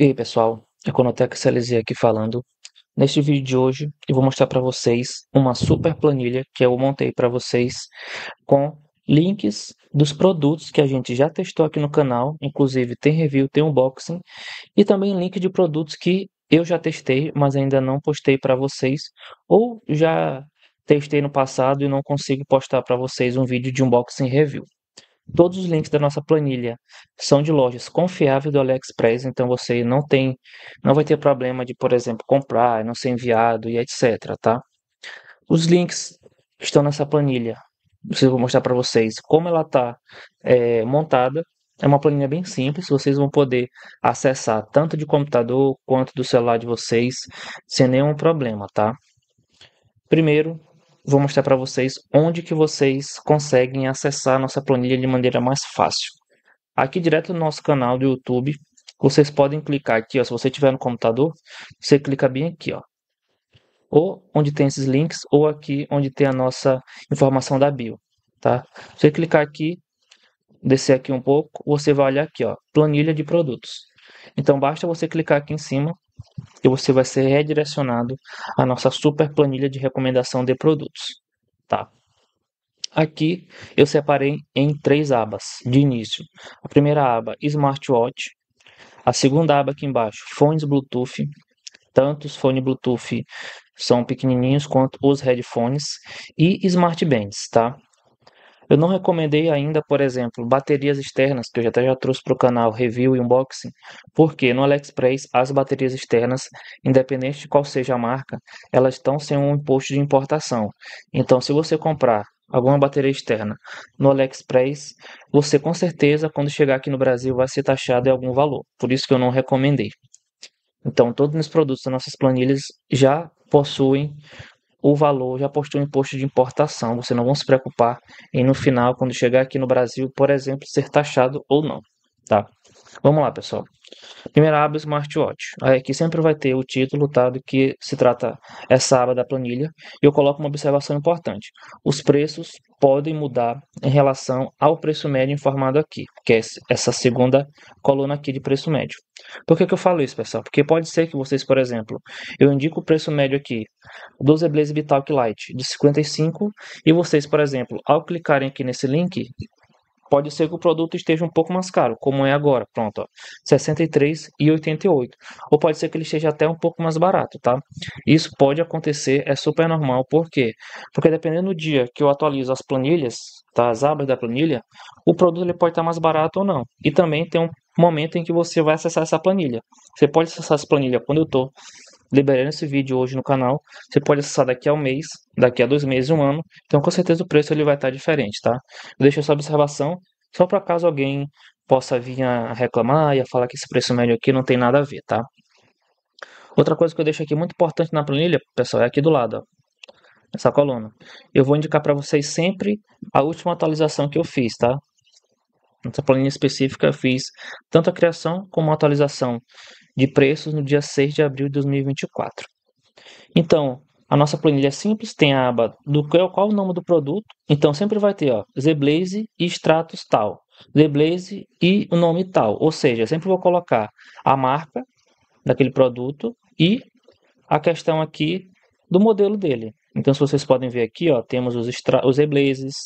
E aí pessoal, Econoteca é CLZ aqui falando. Neste vídeo de hoje eu vou mostrar para vocês uma super planilha que eu montei para vocês com links dos produtos que a gente já testou aqui no canal, inclusive tem review, tem unboxing e também link de produtos que eu já testei, mas ainda não postei para vocês ou já testei no passado e não consigo postar para vocês um vídeo de unboxing review. Todos os links da nossa planilha são de lojas confiáveis do AliExpress, então você não tem, não vai ter problema de, por exemplo, comprar, não ser enviado e etc, tá? Os links estão nessa planilha. Eu vou mostrar para vocês como ela está é, montada. É uma planilha bem simples, vocês vão poder acessar tanto de computador quanto do celular de vocês sem nenhum problema, tá? Primeiro, vou mostrar para vocês onde que vocês conseguem acessar a nossa planilha de maneira mais fácil. Aqui direto no nosso canal do YouTube, vocês podem clicar aqui, ó, se você tiver no computador, você clica bem aqui, ó, ou onde tem esses links, ou aqui onde tem a nossa informação da bio, tá? Você clicar aqui, descer aqui um pouco, você vai olhar aqui, ó, planilha de produtos. Então basta você clicar aqui em cima e você vai ser redirecionado à nossa super planilha de recomendação de produtos. Tá? Aqui eu separei em três abas de início. A primeira aba, Smartwatch. A segunda aba aqui embaixo, fones Bluetooth. Tanto os fones Bluetooth são pequenininhos quanto os headphones e smartbands, tá? Eu não recomendei ainda, por exemplo, baterias externas, que eu até já trouxe para o canal review e unboxing, porque no AliExpress as baterias externas, independente de qual seja a marca, elas estão sem um imposto de importação. Então, se você comprar alguma bateria externa no AliExpress, você com certeza, quando chegar aqui no Brasil, vai ser taxado em algum valor. Por isso que eu não recomendei. Então, todos os produtos das nossas planilhas já possuem o valor já postou um imposto de importação. Você não vão se preocupar em no final, quando chegar aqui no Brasil, por exemplo, ser taxado ou não, tá? Vamos lá, pessoal. Primeira aba, Smartwatch. Aí aqui sempre vai ter o título, tá? Do que se trata essa aba da planilha. E eu coloco uma observação importante. Os preços podem mudar em relação ao preço médio informado aqui, que é essa segunda coluna aqui de preço médio. Por que, que eu falo isso, pessoal? Porque pode ser que vocês, por exemplo, eu indico o preço médio aqui do Zeblaze Bitalk Lite de 55 e vocês, por exemplo, ao clicarem aqui nesse link, Pode ser que o produto esteja um pouco mais caro, como é agora. Pronto, ó, 63 e 88. Ou pode ser que ele esteja até um pouco mais barato, tá? Isso pode acontecer, é super normal. Por quê? Porque dependendo do dia que eu atualizo as planilhas, tá? As abas da planilha, o produto ele pode estar mais barato ou não. E também tem um momento em que você vai acessar essa planilha. Você pode acessar essa planilha quando eu estou liberando esse vídeo hoje no canal, você pode acessar daqui a um mês, daqui a dois meses, um ano. Então, com certeza, o preço ele vai estar diferente, tá? Eu deixo essa observação só para caso alguém possa vir a reclamar e a falar que esse preço médio aqui não tem nada a ver, tá? Outra coisa que eu deixo aqui muito importante na planilha, pessoal, é aqui do lado, ó, essa coluna. Eu vou indicar para vocês sempre a última atualização que eu fiz, tá? Nessa planilha específica eu fiz tanto a criação como a atualização de preços no dia 6 de abril de 2024. Então, a nossa planilha é simples, tem a aba do qual, é qual o nome do produto. Então sempre vai ter, ó, ZBlaze e extratos tal, ZBlaze e o nome tal. Ou seja, sempre vou colocar a marca daquele produto e a questão aqui do modelo dele. Então se vocês podem ver aqui, ó, temos os os ZBlazes,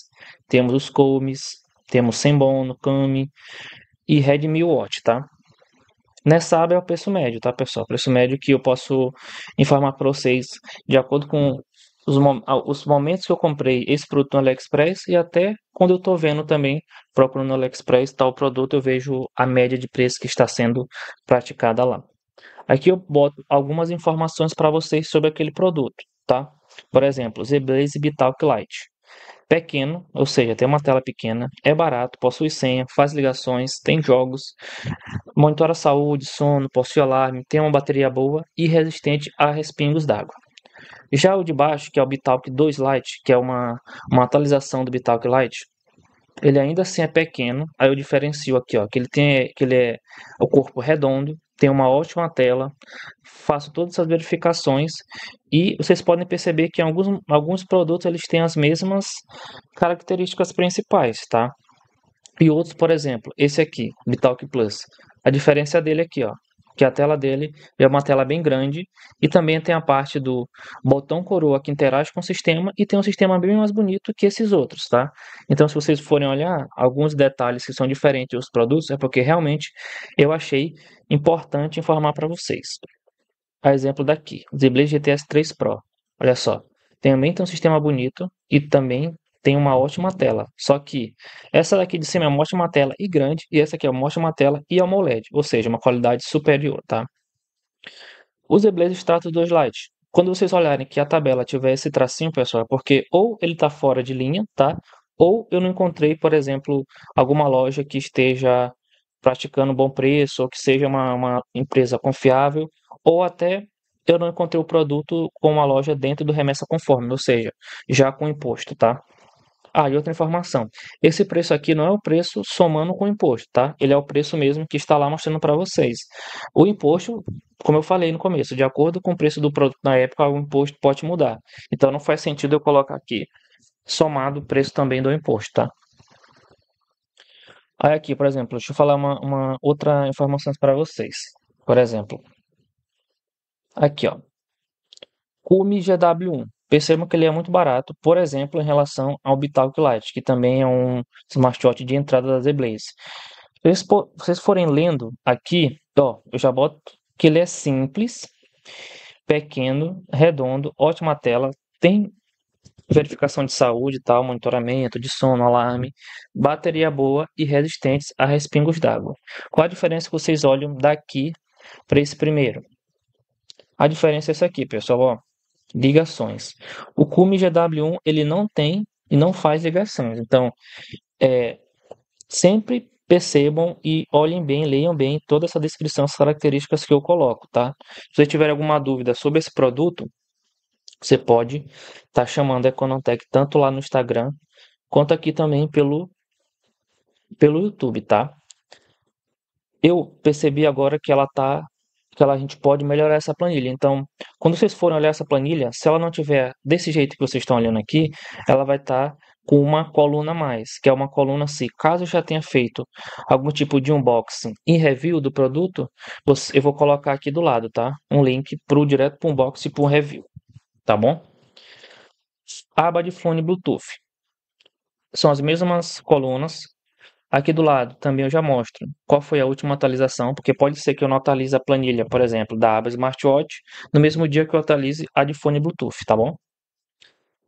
temos os Comes, temos Sembono, Kami e Redmi Watch, tá? Nessa aba é o preço médio, tá, pessoal? Preço médio que eu posso informar para vocês de acordo com os, mom os, momentos que eu comprei esse produto no AliExpress e até quando eu estou vendo também, próprio no AliExpress, tal produto, eu vejo a média de preço que está sendo praticada lá. Aqui eu boto algumas informações para vocês sobre aquele produto, tá? Por exemplo, ZBlaze Bitalk Lite pequeno, ou seja, tem uma tela pequena, é barato, possui senha, faz ligações, tem jogos, monitora a saúde, sono, possui alarme, tem uma bateria boa e resistente a respingos d'água. Já o de baixo, que é o Bitalk 2 Lite, que é uma, uma atualização do Bitalk Lite, ele ainda assim é pequeno. Aí eu diferencio aqui, ó, que ele tem, que ele é o corpo redondo, tem uma ótima tela, faço todas essas verificações e vocês podem perceber que alguns, alguns produtos eles têm as mesmas características principais, tá? E outros, por exemplo, esse aqui, Bitalk Plus, a diferença dele é aqui, ó, que a tela dele é uma tela bem grande e também tem a parte do botão coroa que interage com o sistema e tem um sistema bem mais bonito que esses outros, tá? Então, se vocês forem olhar alguns detalhes que são diferentes dos produtos, é porque realmente eu achei importante informar para vocês. A exemplo daqui, Ziblade GTS 3 Pro. Olha só, também tem um sistema bonito e também tem uma ótima tela. Só que essa daqui de cima é uma ótima tela e grande, e essa aqui é uma ótima tela e é AMOLED, ou seja, uma qualidade superior, tá? O ZBlaze trata dos dois lights. Quando vocês olharem que a tabela tiver esse tracinho, pessoal, é porque ou ele está fora de linha, tá? Ou eu não encontrei, por exemplo, alguma loja que esteja praticando bom preço, ou que seja uma, uma empresa confiável, ou até eu não encontrei o produto com uma loja dentro do remessa conforme, ou seja, já com imposto, tá? Ah, e outra informação. Esse preço aqui não é o preço somando com o imposto, tá? Ele é o preço mesmo que está lá mostrando para vocês. O imposto, como eu falei no começo, de acordo com o preço do produto na época, o imposto pode mudar. Então não faz sentido eu colocar aqui somado o preço também do imposto, tá? Aí aqui, por exemplo, deixa eu falar uma, uma outra informação para vocês. Por exemplo, aqui ó, cume GW1. Percebam que ele é muito barato, por exemplo, em relação ao Bitalk Lite, que também é um smartwatch de entrada da Zblaze. Se vocês forem lendo aqui, ó, eu já boto que ele é simples, pequeno, redondo, ótima tela, tem verificação de saúde, tal, monitoramento de sono, alarme, bateria boa e resistentes a respingos d'água. Qual a diferença que vocês olham daqui para esse primeiro? A diferença é essa aqui, pessoal, ó ligações. O cume GW1 ele não tem e não faz ligações. Então, é, sempre percebam e olhem bem, leiam bem toda essa descrição, as características que eu coloco, tá? Se você tiver alguma dúvida sobre esse produto, você pode estar tá chamando a Econotech tanto lá no Instagram quanto aqui também pelo pelo YouTube, tá? Eu percebi agora que ela tá que ela, a gente pode melhorar essa planilha. Então, quando vocês forem olhar essa planilha, se ela não tiver desse jeito que vocês estão olhando aqui, ela vai estar tá com uma coluna a mais, que é uma coluna se assim. caso eu já tenha feito algum tipo de unboxing e review do produto, eu vou colocar aqui do lado, tá? Um link pro direto para o unboxing e para review, tá bom? Aba de fone Bluetooth. São as mesmas colunas Aqui do lado também eu já mostro qual foi a última atualização, porque pode ser que eu não atualize a planilha, por exemplo, da aba Smartwatch, no mesmo dia que eu atualize a de fone Bluetooth, tá bom?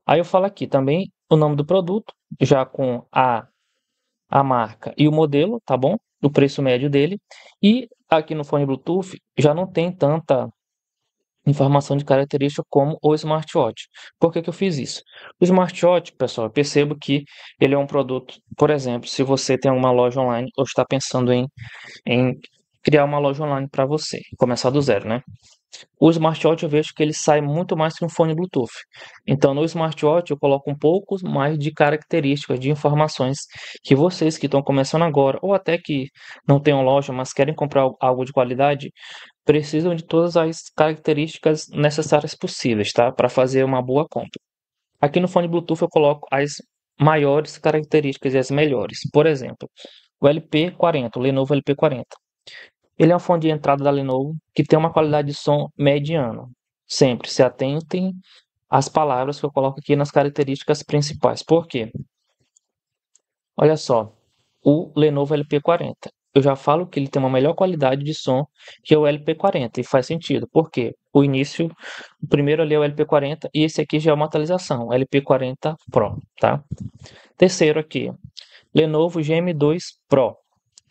Aí eu falo aqui também o nome do produto, já com a, a marca e o modelo, tá bom? O preço médio dele. E aqui no fone Bluetooth já não tem tanta informação de característica como o smartwatch. Por que, que eu fiz isso? O smartwatch, pessoal, eu percebo que ele é um produto, por exemplo, se você tem uma loja online ou está pensando em, em criar uma loja online para você, começar do zero, né? O smartwatch eu vejo que ele sai muito mais que um fone Bluetooth. Então, no smartwatch eu coloco um pouco mais de características, de informações que vocês que estão começando agora, ou até que não tenham loja, mas querem comprar algo de qualidade, precisam de todas as características necessárias possíveis, tá? Para fazer uma boa compra. Aqui no fone Bluetooth eu coloco as maiores características e as melhores. Por exemplo, o LP40, o Lenovo LP40. Ele é um fone de entrada da Lenovo que tem uma qualidade de som mediano. Sempre se atentem às palavras que eu coloco aqui nas características principais. Por quê? Olha só, o Lenovo LP40. Eu já falo que ele tem uma melhor qualidade de som que o LP40 e faz sentido. Por quê? O início, o primeiro ali é o LP40 e esse aqui já é uma atualização, LP40 Pro, tá? Terceiro aqui, Lenovo GM2 Pro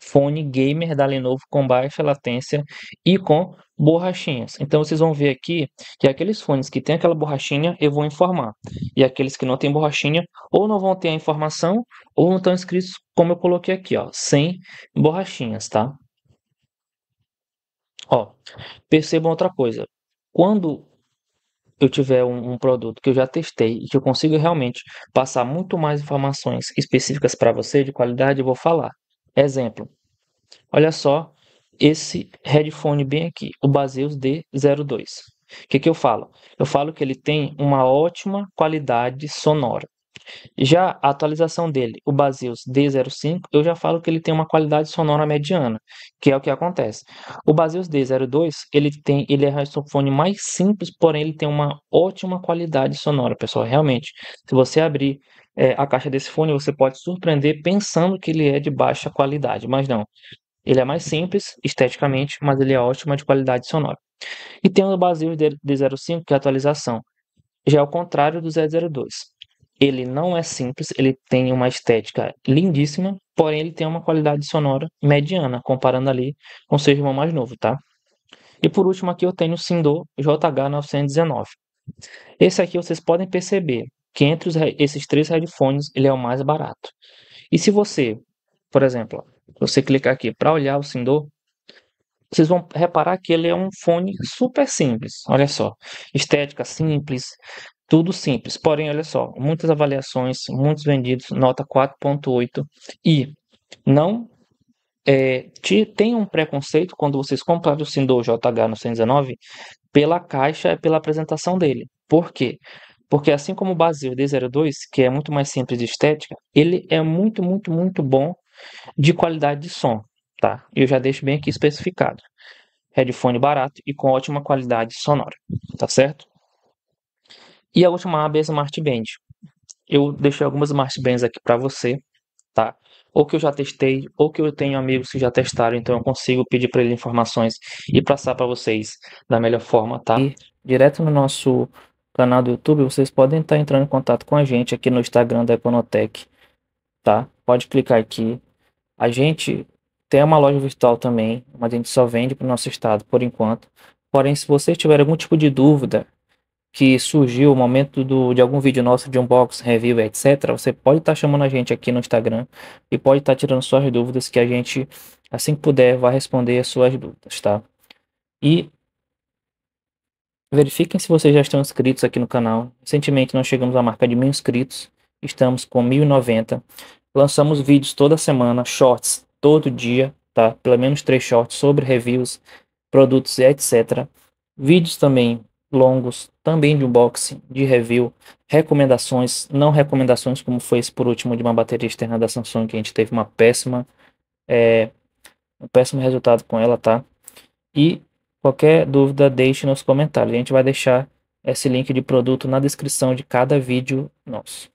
fone gamer da Lenovo com baixa latência e com borrachinhas. Então vocês vão ver aqui que aqueles fones que tem aquela borrachinha eu vou informar. E aqueles que não tem borrachinha ou não vão ter a informação ou não estão escritos como eu coloquei aqui, ó, sem borrachinhas, tá? Ó, percebam outra coisa. Quando eu tiver um, um, produto que eu já testei e que eu consigo realmente passar muito mais informações específicas para você de qualidade, eu vou falar. Exemplo, Olha só esse headphone bem aqui, o Baseus D02. O que, que eu falo? Eu falo que ele tem uma ótima qualidade sonora. Já a atualização dele, o Baseus D05, eu já falo que ele tem uma qualidade sonora mediana, que é o que acontece. O Baseus D02, ele tem, ele é um fone mais simples, porém ele tem uma ótima qualidade sonora, pessoal, realmente. Se você abrir é, a caixa desse fone, você pode surpreender pensando que ele é de baixa qualidade, mas não. Ele é mais simples esteticamente, mas ele é ótimo é de qualidade sonora. E tem o Basílio de, 05, que é a atualização. Já é o contrário do 002. Ele não é simples, ele tem uma estética lindíssima, porém ele tem uma qualidade sonora mediana, comparando ali com seu irmão mais novo, tá? E por último aqui eu tenho o Sindor JH919. Esse aqui vocês podem perceber que entre os, esses três headphones ele é o mais barato. E se você, por exemplo, se você clicar aqui para olhar o Sindor, vocês vão reparar que ele é um fone super simples. Olha só, estética simples, tudo simples. Porém, olha só, muitas avaliações, muitos vendidos, nota 4.8 e não é, te, tem um preconceito quando vocês compraram o Sindor JH 919 pela caixa e pela apresentação dele. Por quê? Porque assim como o Basil D02, que é muito mais simples de estética, ele é muito, muito, muito bom de qualidade de som, tá? Eu já deixo bem aqui especificado. Headphone barato e com ótima qualidade sonora, tá certo? E a última aba é Smart Band. Eu deixei algumas Smart Bands aqui para você, tá? Ou que eu já testei, ou que eu tenho amigos que já testaram, então eu consigo pedir para eles informações e passar para vocês da melhor forma, tá? E direto no nosso canal do YouTube, vocês podem estar entrando em contato com a gente aqui no Instagram da Econotec, tá? Pode clicar aqui, a gente tem uma loja virtual também, mas a gente só vende para o nosso estado por enquanto. Porém, se você tiver algum tipo de dúvida que surgiu no momento do, de algum vídeo nosso, de unboxing, review, etc., você pode estar tá chamando a gente aqui no Instagram e pode estar tá tirando suas dúvidas que a gente, assim que puder, vai responder as suas dúvidas, tá? E verifiquem se vocês já estão inscritos aqui no canal. Recentemente nós chegamos à marca de mil inscritos, estamos com 1090. Lançamos vídeos toda semana, shorts todo dia, tá? Pelo menos três shorts sobre reviews, produtos e etc. Vídeos também longos, também de unboxing, de review, recomendações, não recomendações como foi esse por último de uma bateria externa da Samsung que a gente teve uma péssima, é, um péssimo resultado com ela, tá? E qualquer dúvida deixe nos comentários. A gente vai deixar esse link de produto na descrição de cada vídeo nosso.